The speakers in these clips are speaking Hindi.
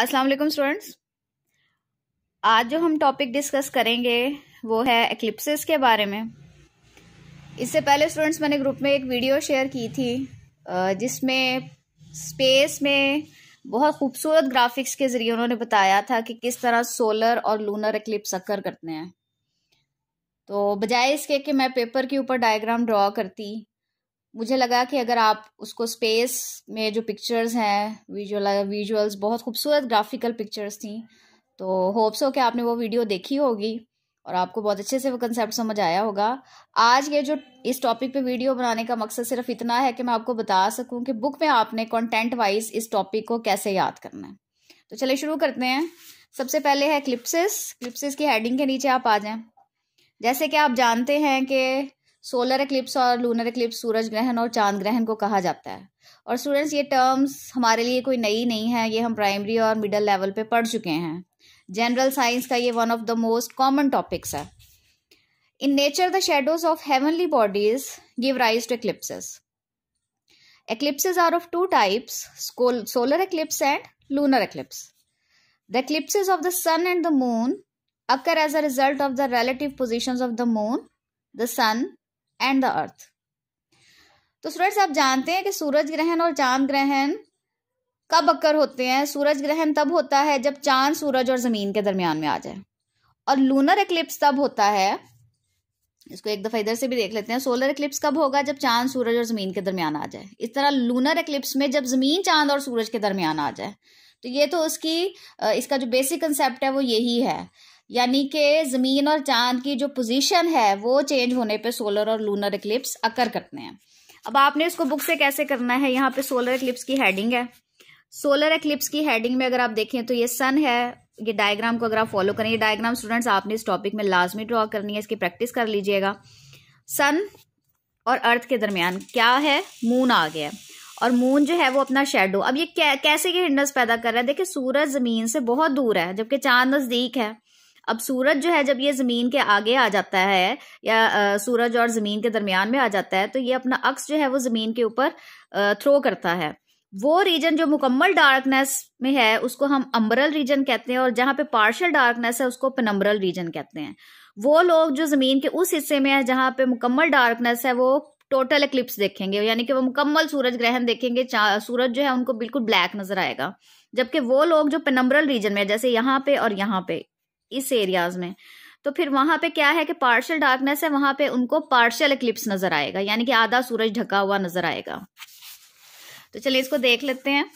अस्सलाम वालेकुम स्टूडेंट्स आज जो हम टॉपिक डिस्कस करेंगे वो है एक्लिप्सिस के बारे में इससे पहले स्टूडेंट्स मैंने ग्रुप में एक वीडियो शेयर की थी जिसमें स्पेस में बहुत खूबसूरत ग्राफिक्स के ज़रिए उन्होंने बताया था कि किस तरह सोलर और लूनर एक्लिप्स अक्कर करते हैं तो बजाय इसके कि मैं पेपर के ऊपर डायग्राम ड्रॉ करती मुझे लगा कि अगर आप उसको स्पेस में जो पिक्चर्स हैं विजुअल विजुअल्स बहुत खूबसूरत ग्राफिकल पिक्चर्स थी तो होप्स हो कि आपने वो वीडियो देखी होगी और आपको बहुत अच्छे से वो कंसेप्ट समझ आया होगा आज ये जो इस टॉपिक पे वीडियो बनाने का मकसद सिर्फ इतना है कि मैं आपको बता सकूं कि बुक में आपने कंटेंट वाइज इस टॉपिक को कैसे याद करना है तो चलिए शुरू करते हैं सबसे पहले है क्लिप्सिस क्लिप्सिस की हेडिंग के नीचे आप आ जाएं जैसे कि आप जानते हैं कि सोलर एक्लिप्स और लूनर एक्लिप्स सूरज ग्रहण और चांद ग्रहण को कहा जाता है और स्टूडेंट्स ये टर्म्स हमारे लिए कोई नई नहीं है ये हम प्राइमरी और मिडिल लेवल पे पढ़ चुके हैं जनरल साइंस का ये one of the most common topics है in nature the shadows of heavenly bodies give rise to eclipses eclipses are of two types solar eclipse and lunar eclipse the eclipses of the sun and the moon occur as a result of the relative position of the moon the sun and the earth तो स्टूडेंट्स आप जानते हैं कि सूरज ग्रहण और चांद ग्रहण कब अक्कर होते हैं सूरज ग्रहण तब होता है जब चांद सूरज और ज़मीन के दरमियान में आ जाए और लूनर एक्लिप्स तब होता है इसको एक दफ़ा इधर से भी देख लेते हैं सोलर एक्लिप्स कब होगा जब चांद सूरज और ज़मीन के दरमियान आ जाए इस तरह लूनर एक्लिप्स में जब ज़मीन चांद और सूरज के दरमियान आ जाए तो ये तो उसकी इसका जो बेसिक कंसेप्ट है वो यही है यानी कि ज़मीन और चांद की जो पोजीशन है वो चेंज होने पे सोलर और लूनर इक्लिप्स अकर करते हैं अब आपने इसको बुक से कैसे करना है यहाँ पे सोलर इक्लिप्स की हेडिंग है सोलर इक्लिप्स की हेडिंग में अगर आप देखें तो ये सन है ये डायग्राम को अगर आप फॉलो करें ये डायग्राम स्टूडेंट्स आपने इस टॉपिक में लाजमी ड्रॉ करनी है इसकी प्रैक्टिस कर लीजिएगा सन और अर्थ के दरमियान क्या है मून आ गया और मून जो है वो अपना शेडो अब ये कैसे ये हिंडस पैदा कर रहा है देखिए सूरज जमीन से बहुत दूर है जबकि चांद नज़दीक है अब सूरज जो है जब ये ज़मीन के आगे आ जाता है या आ, सूरज और ज़मीन के दरमियान में आ जाता है तो ये अपना अक्स जो है वो ज़मीन के ऊपर थ्रो करता है वो रीजन जो मुकम्मल डार्कनेस में है उसको हम अम्बरल रीजन कहते हैं और जहां पे पार्शल डार्कनेस है उसको पेनम्बरल रीजन कहते हैं वो लोग जो ज़मीन के उस हिस्से में है जहां पे मुकम्मल डार्कनेस है वो टोटल एक्लिप्स देखेंगे यानी कि वो मुकम्मल सूरज ग्रहण देखेंगे सूरज जो है उनको बिल्कुल ब्लैक नजर आएगा जबकि वो लोग जो पेनम्बरल रीजन में जैसे यहाँ पे और यहाँ पे इस एरियाज में तो फिर वहां पे क्या है कि पार्शियल डार्कनेस है वहां पे उनको पार्शियल इक्लिप्स नजर आएगा यानी कि आधा सूरज ढका हुआ नजर आएगा तो चलिए इसको देख लेते हैं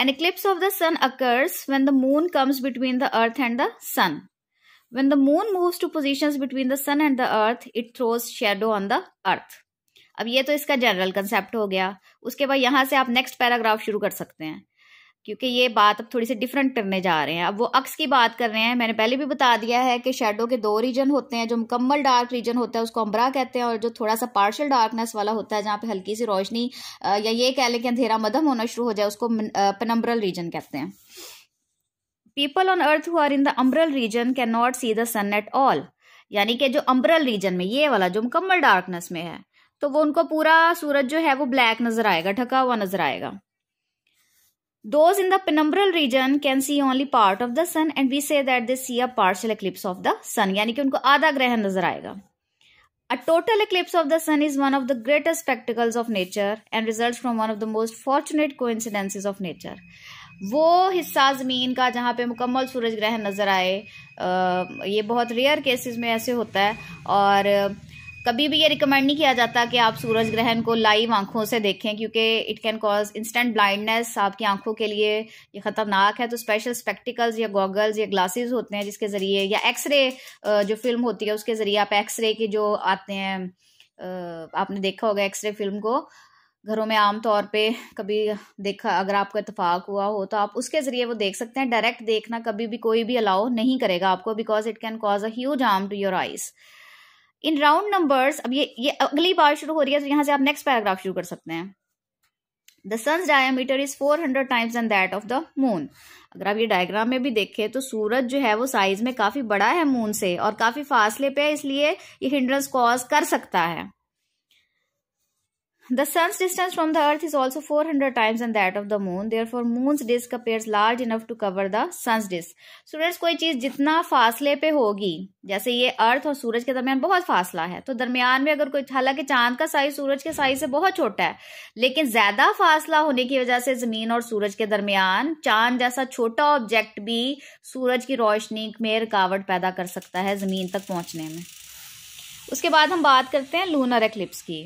an eclipse of the sun occurs when the moon comes between the earth and the sun when the moon move to position between the sun and the earth it throws shadow on the earth अब ये तो इसका जनरल कंसेप्ट हो गया उसके बाद यहां से आप नेक्स्ट पैराग्राफ शुरू कर सकते हैं क्योंकि ये बात अब थोड़ी सी डिफरेंट करने जा रहे हैं अब वो अक्स की बात कर रहे हैं मैंने पहले भी बता दिया है कि शेडो के दो रीजन होते हैं जो मुकम्मल डार्क रीजन होता है उसको अम्बरा कहते हैं और जो थोड़ा सा पार्शल डार्कनेस वाला होता है जहाँ पे हल्की सी रोशनी या ये कह लें कि अंधेरा मदम होना शुरू हो जाए उसको पनम्बरल रीजन कहते हैं people on earth who are in the umbral region can not see the sun at all यानी कि जो अम्बरल रीजन में ये वाला जो मुकम्मल डार्कनेस में है तो वो उनको पूरा सूरज जो है वो ब्लैक नजर आएगा ढका हुआ नजर आएगा Those in the penumbral region can see only part of the sun and we say that they see a partial eclipse of the sun yani ki unko aadha grahan nazar aayega A total eclipse of the sun is one of the greatest spectacles of nature and results from one of the most fortunate coincidences of nature. वो हिस्सा ज़मीन का जहाँ पे मुकम्मल सूरज ग्रहण नज़र आए ये बहुत रेयर केसेस में ऐसे होता है और कभी भी ये रिकमेंड नहीं किया जाता कि आप सूरज ग्रहण को लाइव आंखों से देखें क्योंकि it can cause instant blindness आपकी आंखों के लिए ये ख़तरनाक है तो स्पेशल स्पेक्टिकल्स या गॉगल्स या ग्लासेस होते हैं जिसके ज़रिए या एक्सरे जो फिल्म होती है उसके ज़रिए आप एक्सरे के जो आते हैं आपने देखा होगा एक्सरे फिल्म को घरों में आम तौर पे कभी देखा अगर आपका इतफाक हुआ हो तो आप उसके ज़रिए वो देख सकते हैं डायरेक्ट देखना कभी भी कोई भी अलाउ नहीं करेगा आपको because it can cause a huge harm to your eyes in round numbers अब ये ये अगली बार शुरू हो रही है तो यहां से आप नेक्स्ट पैराग्राफ शुरू कर सकते हैं the sun's diameter is four hundred times an that of the moon अगर आप ये डायग्राम में भी देखें तो सूरज जो है वो साइज में काफी बड़ा है मून से और काफी फासले पे है इसलिए ये हिंड्रेंस कॉज कर सकता है The sun's distance from the earth is also 400 times than that of the moon. Therefore, moon's disk appears large enough to cover the sun's disk. Students, कोई चीज जितना फासले पे होगी जैसे ये अर्थ और सूरज के दरमियान बहुत फासला है तो दरमियान में अगर कोई हालांकि चांद का साइज सूरज के साइज से बहुत छोटा है लेकिन ज्यादा फासला होने की वजह से जमीन और सूरज के दरमियान चांद जैसा छोटा ऑब्जेक्ट भी सूरज की रोशनी में रुकावट पैदा कर सकता है जमीन तक पहुंचने में उसके बाद हम बात करते हैं लूनर एक्लिप्स की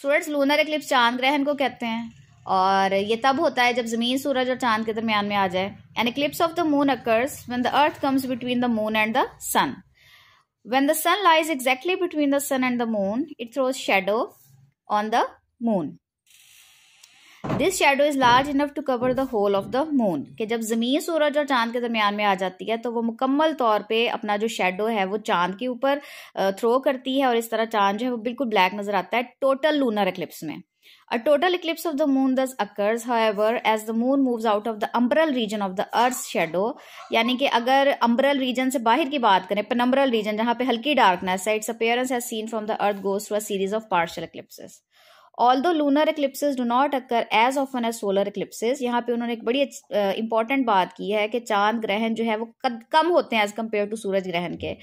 स्टूडेंट्स लूनर एक्लिप्स चांद ग्रहण को कहते हैं और ये तब होता है जब जमीन सूरज और चांद के दरमियान में आ जाए an eclipse of the moon occurs when the earth comes between the moon and the sun when the sun lies exactly between the sun and the moon it throws shadow on the moon this shadow is large enough to cover the whole of the moon कि जब जमीन सूरज और चांद के दरमियान में आ जाती है तो वो मुकम्मल तौर पे अपना जो शेडो है वो चांद के ऊपर थ्रो करती है और इस तरह चांद जो है वो बिल्कुल ब्लैक नजर आता है टोटल लूनर एक्लिप्स में a total eclipse of the moon thus occurs however as the moon move out of the umbral region of the earth shadow यानी कि अगर अम्बरल रीजन से बाहर की बात करें पनम्बरल रीजन जहां पे हल्की डार्कनेस है इट्स अपेयरेंस है seen from the earth goes to a series of partial eclipse although lunar eclipses do not occur as often as solar eclipses यहाँ पे उन्होंने एक बड़ी इंपॉर्टेंट बात की है कि चांद ग्रहण जो है वो कम होते हैं एज कम्पेयर टू सूरज ग्रहण के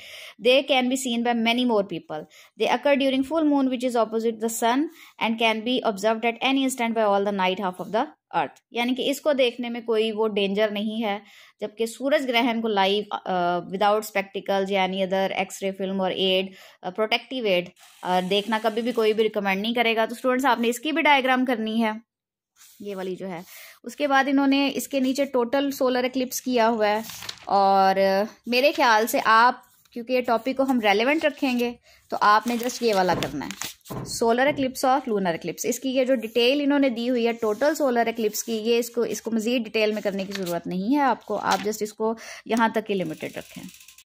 they can be seen by many more people they occur during full moon which is opposite the sun and can be observed at any instant by all the night half of the earth यानी कि इसको देखने में कोई वो डेंजर नहीं है जबकि सूरज ग्रहण को लाइव विदाउट स्पेक्टिकल्स यानी अदर एक्सरे फिल्म और एड प्रोटेक्टिव एड देखना कभी भी कोई भी रिकमेंड नहीं करेगा तो स्टूडेंट्स आपने इसकी भी डायग्राम करनी है ये वाली जो है उसके बाद इन्होंने इसके नीचे टोटल सोलर एक्लिप्स किया हुआ है और मेरे ख्याल से आप क्योंकि ये टॉपिक को हम रेलेवेंट रखेंगे तो आपने जस्ट ये वाला करना है सोलर एक्लिप्स और लूनर एक्लिप्स इसकी ये जो डिटेल इन्होंने दी हुई है टोटल सोलर एक्लिप्स की ये इसको इसको मज़ीद डिटेल में करने की ज़रूरत नहीं है आपको आप जस्ट इसको यहाँ तक ही लिमिटेड रखें